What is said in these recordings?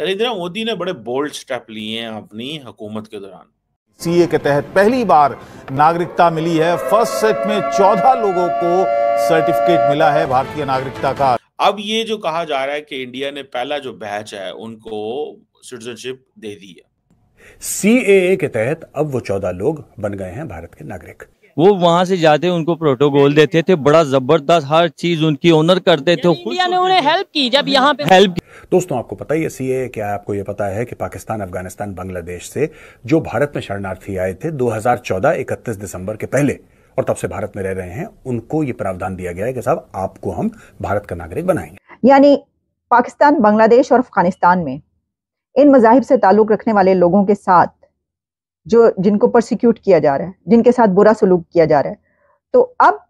नरेंद्र मोदी ने बड़े bold step लिए हैं अपनी हुकूमत के दौरान सीए के तहत पहली बार नागरिकता मिली है फर्स्ट सेट में चौदह लोगों को सर्टिफिकेट मिला है भारतीय नागरिकता का अब ये जो कहा जा रहा है कि इंडिया ने पहला जो बैच है उनको सिटीजनशिप दे दी है सीएए के तहत अब वो चौदह लोग बन गए हैं भारत के नागरिक वो वहाँ से जाते उनको प्रोटोकॉल देते थे बड़ा जबरदस्त हर चीज उनकी ओनर करते थे इंडिया ने उन्हें हेल्प की जब यहाँ पे हेल्प दोस्तों आपको पता ही है क्या आपको ये पता है कि पाकिस्तान अफगानिस्तान बांग्लादेश से जो भारत में शरणार्थी आए थे 2014 31 दिसंबर के पहले और तब से भारत में रह रहे हैं उनको ये प्रावधान दिया गया है कि साहब आपको हम भारत का नागरिक बनाएंगे यानी पाकिस्तान बांग्लादेश और अफगानिस्तान में इन मजाहिब से ताल्लुक रखने वाले लोगों के साथ जो जिनको प्रोसिक्यूट किया जा रहा है जिनके साथ बुरा सलूक किया जा रहा है तो अब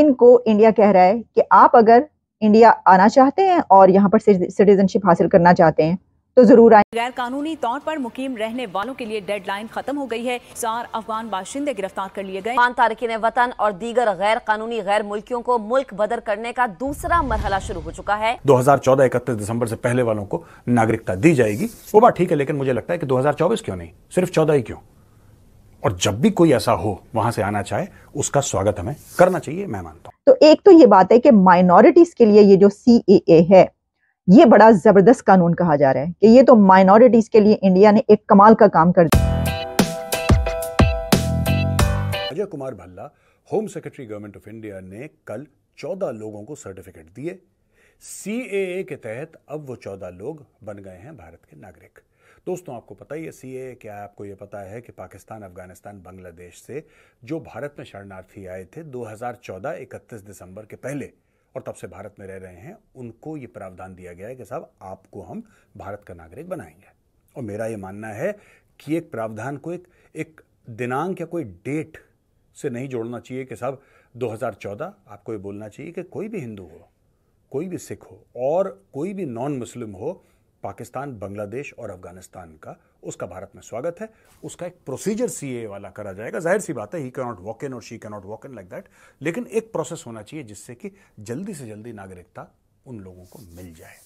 इनको इंडिया कह रहा है कि आप अगर इंडिया आना चाहते हैं और यहाँ पर सिटीजनशिप हासिल करना चाहते हैं तो जरूर आए गैर कानूनी तौर पर मुकीम रहने वालों के लिए डेडलाइन खत्म हो गई है चार अफगान बाशिंदे गिरफ्तार कर लिए गए तारकिन वतन और दीगर गैर कानूनी गैर मुल्कियों को मुल्क बदर करने का दूसरा मरहला शुरू हो चुका है दो हजार चौदह इकतीस दिसंबर ऐसी पहले वालों को नागरिकता दी जाएगी वो बात ठीक है लेकिन मुझे लगता है की दो हजार चौबीस क्यों नहीं सिर्फ चौदह ही क्यों और जब भी कोई ऐसा हो वहां से आना चाहे उसका स्वागत हमें करना चाहिए मैं मानता हूँ तो एक तो ये बात है कि माइनॉरिटीज के लिए ये जो सी है ये बड़ा जबरदस्त कानून कहा जा रहा है कि ये तो माइनॉरिटीज के लिए इंडिया ने एक कमाल का काम कर दिया Ajay Kumar Bhalla home secretary government of India ने कल 14 लोगों को सर्टिफिकेट दिए सी के तहत अब वो 14 लोग बन गए हैं भारत के नागरिक दोस्तों आपको पता ही है सी क्या आपको ये पता है कि पाकिस्तान अफगानिस्तान बांग्लादेश से जो भारत में शरणार्थी आए थे 2014 31 दिसंबर के पहले और तब से भारत में रह रहे हैं उनको ये प्रावधान दिया गया है कि साहब आपको हम भारत का नागरिक बनाएंगे और मेरा ये मानना है कि एक प्रावधान को एक एक दिनांक या कोई डेट से नहीं जोड़ना चाहिए कि साहब 2014 आपको ये बोलना चाहिए कि कोई भी हिंदू हो कोई भी सिख हो और कोई भी नॉन मुस्लिम हो पाकिस्तान बांग्लादेश और अफगानिस्तान का उसका भारत में स्वागत है उसका एक प्रोसीजर ए वाला करा जाएगा जाहिर सी बात है ही कैनॉट वॉक इन और she cannot walk in like that लेकिन एक प्रोसेस होना चाहिए जिससे कि जल्दी से जल्दी नागरिकता उन लोगों को मिल जाए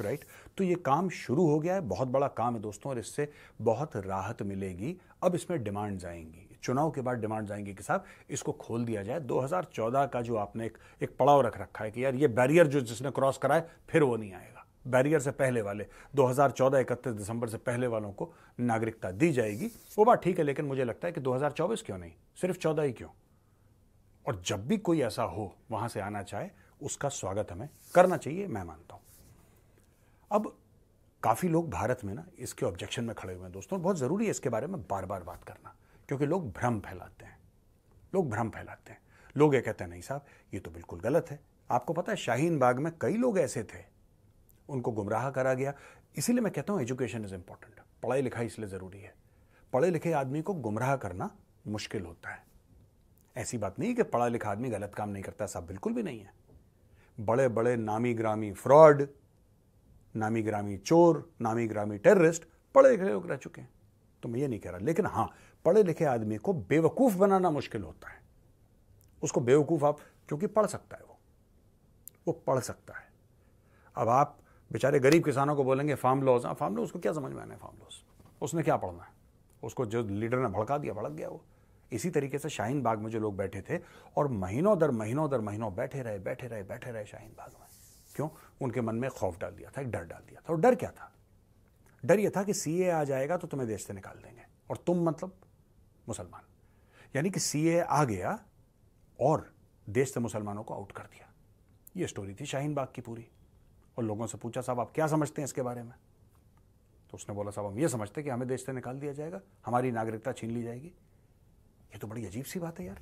राइट right? तो ये काम शुरू हो गया है बहुत बड़ा काम है दोस्तों और इससे बहुत राहत मिलेगी अब इसमें डिमांड आएंगी चुनाव के बाद डिमांड आएंगी कि साहब इसको खोल दिया जाए 2014 का जो आपने एक एक पड़ाव रख रखा है कि यार ये बैरियर जो जिसने क्रॉस कराए फिर वो नहीं आएगा बैरियर से पहले वाले 2014 31 दिसंबर से पहले वालों को नागरिकता दी जाएगी वो बात ठीक है लेकिन मुझे लगता है कि 2024 क्यों नहीं सिर्फ 14 ही क्यों और जब भी कोई ऐसा हो वहां से आना चाहे उसका स्वागत हमें करना चाहिए मैं मानता हूं अब काफ़ी लोग भारत में ना इसके ऑब्जेक्शन में खड़े हुए हैं दोस्तों बहुत ज़रूरी है इसके बारे में बार बार बात करना क्योंकि लोग भ्रम फैलाते हैं लोग भ्रम फैलाते हैं लोग ये कहते हैं नहीं साहब ये तो बिल्कुल गलत है आपको पता है शाहीन बाग में कई लोग ऐसे थे उनको गुमराह करा गया इसीलिए मैं कहता हूँ एजुकेशन इज़ इम्पॉर्टेंट पढ़ाई लिखाई इसलिए ज़रूरी है पढ़े लिखे आदमी को गुमराह करना मुश्किल होता है ऐसी बात नहीं कि पढ़ा लिखा आदमी गलत काम नहीं करता ऐसा बिल्कुल भी नहीं है बड़े बड़े नामी ग्रामी फ्रॉड नामी ग्रामी चोर नामी ग्रामी टेररिस्ट पढ़े लिखे लोग रह चुके हैं तो मैं ये नहीं कह रहा लेकिन हाँ पढ़े लिखे आदमी को बेवकूफ़ बनाना मुश्किल होता है उसको बेवकूफ़ आप क्योंकि पढ़ सकता है वो वो पढ़ सकता है अब आप बेचारे गरीब किसानों को बोलेंगे फार्म लॉज हाँ फार्म लॉज उसको क्या समझ में आना है फार्म लॉज उसने क्या पढ़ना है उसको जो लीडर ने भड़का दिया भड़क गया वो इसी तरीके से शाहीन बाग में जो लोग बैठे थे और महीनों दर महीनों दर महीनों बैठे रहे बैठे रहे बैठे रहे शाहीन बाग में क्यों उनके मन में खौफ डाल दिया था एक डर डाल दिया था और डर क्या था डर यह था कि सी आ जाएगा तो तुम्हें देश से निकाल देंगे और तुम मतलब मुसलमान यानी कि सी आ गया और देश से मुसलमानों को आउट कर दिया ये स्टोरी थी शाहीन बाग की पूरी और लोगों से पूछा साहब आप क्या समझते हैं इसके बारे में तो उसने बोला साहब हम ये समझते हैं कि हमें देश से निकाल दिया जाएगा हमारी नागरिकता छीन ली जाएगी ये तो बड़ी अजीब सी बात है यार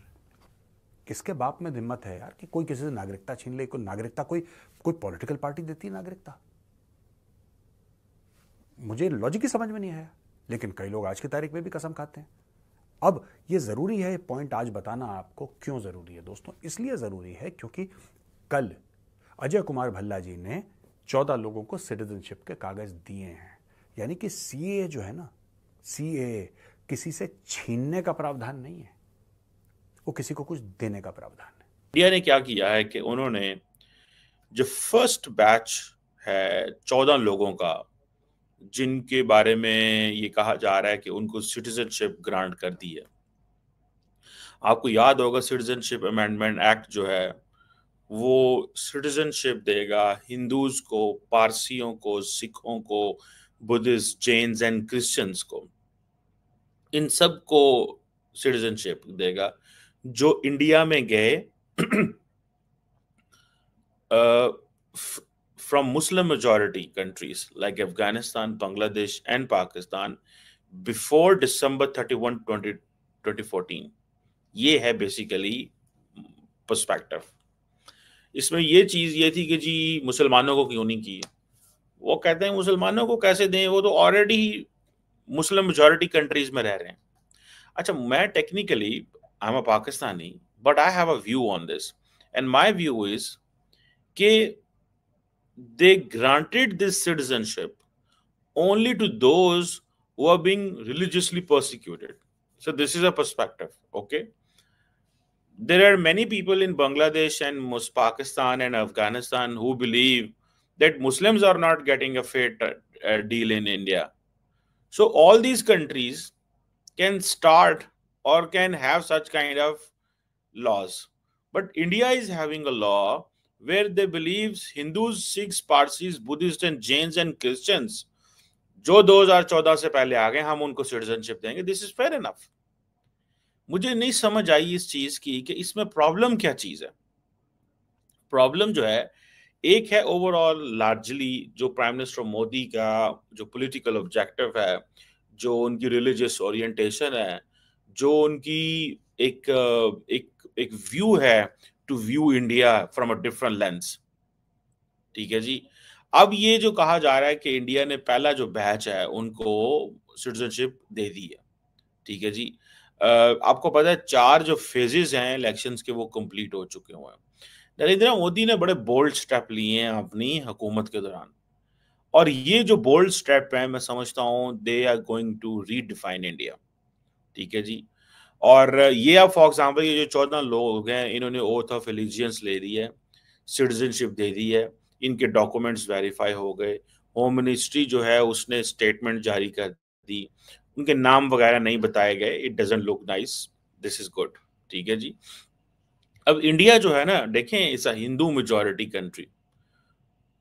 किसके बाप में हिम्मत है यार कि कोई किसी से नागरिकता छीन ले कोई नागरिकता कोई कोई पॉलिटिकल पार्टी देती है नागरिकता मुझे लॉजिक ही समझ में नहीं आया लेकिन कई लोग आज की तारीख में भी कसम खाते हैं अब ये ज़रूरी है पॉइंट आज बताना आपको क्यों ज़रूरी है दोस्तों इसलिए ज़रूरी है क्योंकि कल अजय कुमार भल्ला जी ने चौदह लोगों को सिटीजनशिप के कागज दिए हैं यानी कि सी जो है ना सी किसी से छीनने का प्रावधान नहीं है वो किसी को कुछ देने का प्रावधान है इंडिया ने क्या किया है कि उन्होंने जो फर्स्ट बैच है चौदह लोगों का जिनके बारे में ये कहा जा रहा है कि उनको सिटीजनशिप ग्रांट कर दी है आपको याद होगा सिटीजनशिप अमेंडमेंट एक्ट जो है वो सिटीजनशिप देगा हिंदूज को पारसियों को सिखों को बुद्धिस्ट जैन एंड क्रिश्चियंस को इन सब को सिटीजनशिप देगा जो इंडिया में गए from Muslim majority countries like Afghanistan Bangladesh and Pakistan before December twenty fourteen ये है बेसिकली पर्सपेक्टिव इसमें ये चीज़ ये थी कि जी मुसलमानों को क्यों नहीं की वो कहते हैं मुसलमानों को कैसे दें वो तो ऑलरेडी मुस्लिम मेजोरिटी कंट्रीज में रह रहे हैं अच्छा मैं technically I am a Pakistani but I have a view on this and my view is के they granted this citizenship only to those who are being religiously persecuted. So this is a perspective, okay there are many people in Bangladesh and Pakistan and Afghanistan who believe that Muslims are not getting a fair uh, deal in India. So all these countries can start or can have such kind of laws. But India is having a law where they believe Hindus, Sikhs, Parsis, Buddhists and Jains and Christians those 2014 से पहले आ गए हम उनको citizenship देंगे this is मुझे नहीं समझ आई इस चीज की कि इसमें प्रॉब्लम क्या चीज है प्रॉब्लम जो है एक है ओवरऑल लार्जली जो प्राइम मिनिस्टर मोदी का जो पॉलिटिकल ऑब्जेक्टिव है जो उनकी रिलीजियस ओरिएंटेशन है जो उनकी एक एक एक व्यू है to view India from a different lens ठीक है जी अब ये जो कहा जा रहा है कि इंडिया ने पहला जो बैच है उनको सिटीजनशिप दे दी है ठीक है जी आपको पता है चार जो फेजेस हैं इलेक्शन के वो कंप्लीट हो चुके हुए हैं नरेंद्र मोदी ने बड़े बोल्ड स्टेप लिए हैं अपनी हुकूमत के दौरान और ये जो बोल्ड स्टेप है मैं समझता हूँ they are going to redefine India ठीक है जी और ये आप फॉर एग्जाम्पल ये जो चौदह लोग हैं इन्होंने ओथ ऑफ एलिजियंस ले दी है सिटीजनशिप दे दी है इनके डॉक्यूमेंट्स वेरीफाई हो गए होम मिनिस्ट्री जो है उसने स्टेटमेंट जारी कर दी उनके नाम वगैरह नहीं बताए गए it doesn't look nice this is good ठीक है जी अब इंडिया जो है ना देखें इस हिंदू मेजोरिटी कंट्री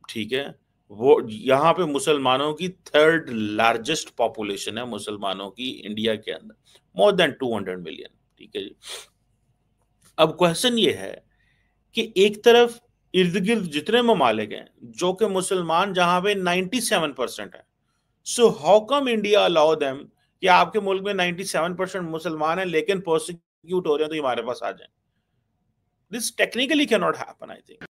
ठीक है वो यहाँ पे मुसलमानों की थर्ड लार्जेस्ट पॉपुलेशन है मुसलमानों की इंडिया के अंदर more than two hundred million ठीक है जी अब क्वेश्चन ये है कि एक तरफ इर्द गिर्द जितने ममालिक हैं जो कि मुसलमान जहां पे 97 परसेंट है so how come India allow them कि आपके मुल्क में 97 परसेंट मुसलमान हैं लेकिन प्रोसिक्यूट हो रहे हैं तो हमारे पास आ जाए this technically can not happen I think